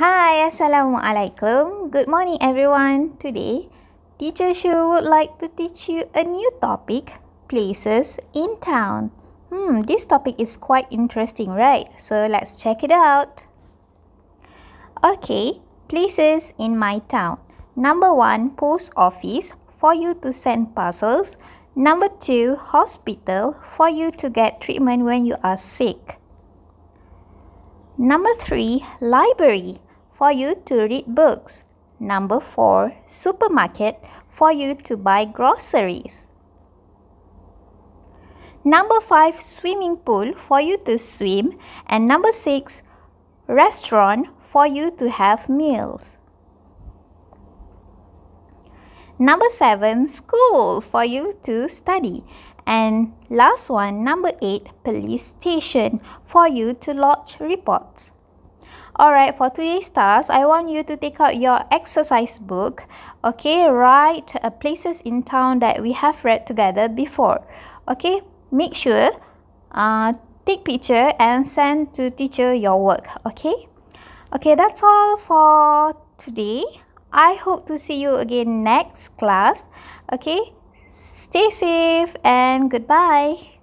Hi, Assalamualaikum. Good morning, everyone. Today, Teacher Shu would like to teach you a new topic places in town. Hmm, this topic is quite interesting, right? So let's check it out. Okay, places in my town. Number one, post office for you to send parcels. Number two, hospital for you to get treatment when you are sick. Number 3. Library for you to read books. Number 4. Supermarket for you to buy groceries. Number 5. Swimming pool for you to swim. And number 6. Restaurant for you to have meals. Number 7. School for you to study. And last one, number 8, police station for you to lodge reports. Alright, for today's task, I want you to take out your exercise book. Okay, write uh, places in town that we have read together before. Okay, make sure, uh, take picture and send to teacher your work. Okay, okay, that's all for today. I hope to see you again next class. Okay. Stay safe and goodbye.